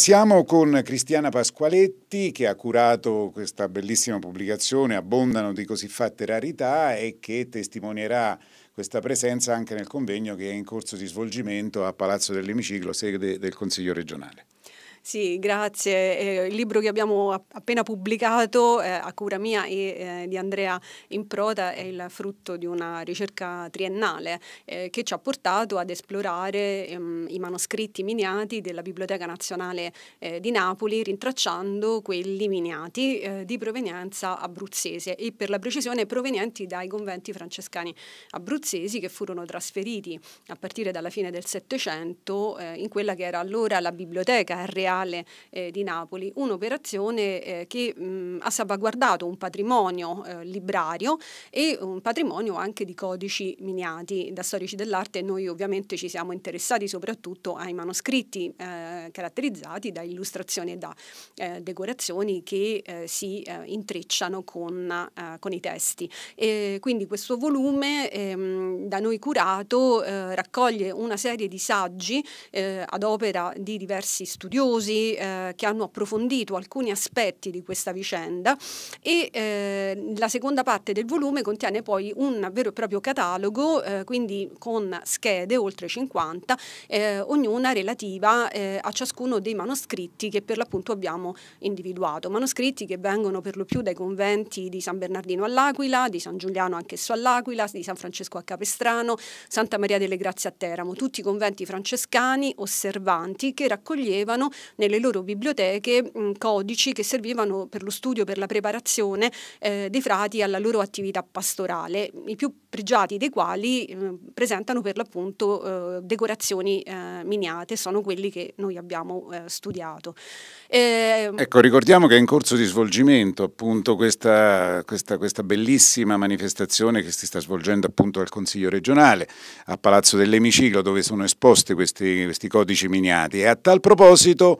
Siamo con Cristiana Pasqualetti che ha curato questa bellissima pubblicazione Abbondano di così fatte rarità e che testimonierà questa presenza anche nel convegno che è in corso di svolgimento a Palazzo dell'Emiciclo, sede del Consiglio regionale. Sì, grazie. Eh, il libro che abbiamo appena pubblicato eh, a cura mia e eh, di Andrea Improta è il frutto di una ricerca triennale eh, che ci ha portato ad esplorare ehm, i manoscritti miniati della Biblioteca Nazionale eh, di Napoli, rintracciando quelli miniati di provenienza abruzzese e per la precisione provenienti dai conventi francescani abruzzesi che furono trasferiti a partire dalla fine del Settecento in quella che era allora la biblioteca reale Reale eh, di Napoli, un'operazione eh, che mh, ha salvaguardato un patrimonio eh, librario e un patrimonio anche di codici miniati. Da storici dell'arte noi ovviamente ci siamo interessati soprattutto ai manoscritti eh, caratterizzati da illustrazioni e da eh, decorazioni che eh, si intrecciano con, con, i testi. E quindi questo volume ehm, da noi curato raccoglie una serie di saggi ad opera di diversi studiosi, studiosi eh, che hanno approfondito alcuni aspetti di questa vicenda e eh, la seconda parte del volume contiene poi un vero e proprio catalogo, eh, quindi con schede oltre 50, eh, ognuna relativa eh, a ciascuno dei manoscritti che per l'appunto abbiamo individuato, manoscritti che vengono per lo più dai conventi di San Bernardino all'Aquila, di San Giuliano anch'esso all'Aquila, di San Francesco a Capestrano, Santa Maria delle Grazie a Teramo, tutti i conventi francescani osservanti che raccoglievano nelle loro biblioteche mm, codici che servivano per lo studio, per la preparazione eh, dei frati alla loro attività pastorale, i più pregiati dei quali eh, presentano per l'appunto eh, decorazioni eh, miniate, sono quelli che noi abbiamo eh, studiato. Ehm, ecco, ricordiamo che è in corso di svolgimento appunto questa, questa, questa bellissima manifestazione che si sta svolgendo appunto al Consiglio regionale, a Palazzo dell'Emiciclo, dove sono esposti questi, questi codici miniati. E a tal proposito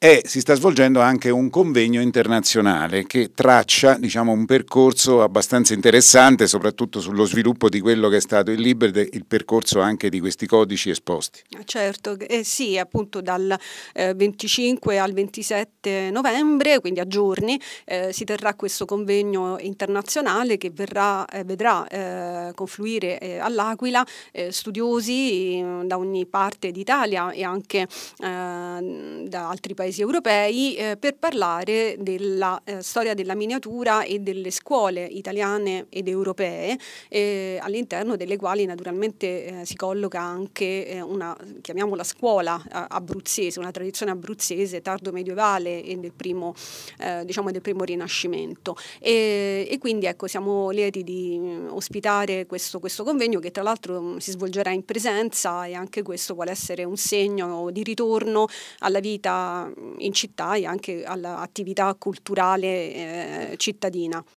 e si sta svolgendo anche un convegno internazionale che traccia diciamo, un percorso abbastanza interessante, soprattutto sullo sviluppo di quello che è stato il Liber, il percorso anche di questi codici esposti. Ah, certo, eh sì, appunto dal eh, 25 al 27 novembre, quindi a giorni, eh, si terrà questo convegno internazionale che verrà, eh, vedrà eh, confluire eh, all'Aquila studiosi mm, da ogni parte d'Italia e anche da altri paesi paesi europei eh, per parlare della eh, storia della miniatura e delle scuole italiane ed europee, eh, all'interno delle quali naturalmente eh, si colloca anche eh, una, chiamiamola scuola eh, abruzzese, una tradizione abruzzese tardo medievale e del primo, diciamo del primo Rinascimento. E, e, quindi ecco, siamo lieti di mm, ospitare questo, questo convegno che tra l'altro mm, si svolgerà in presenza e anche questo vuole essere un segno di ritorno alla vita in città e anche all'attività culturale eh, cittadina.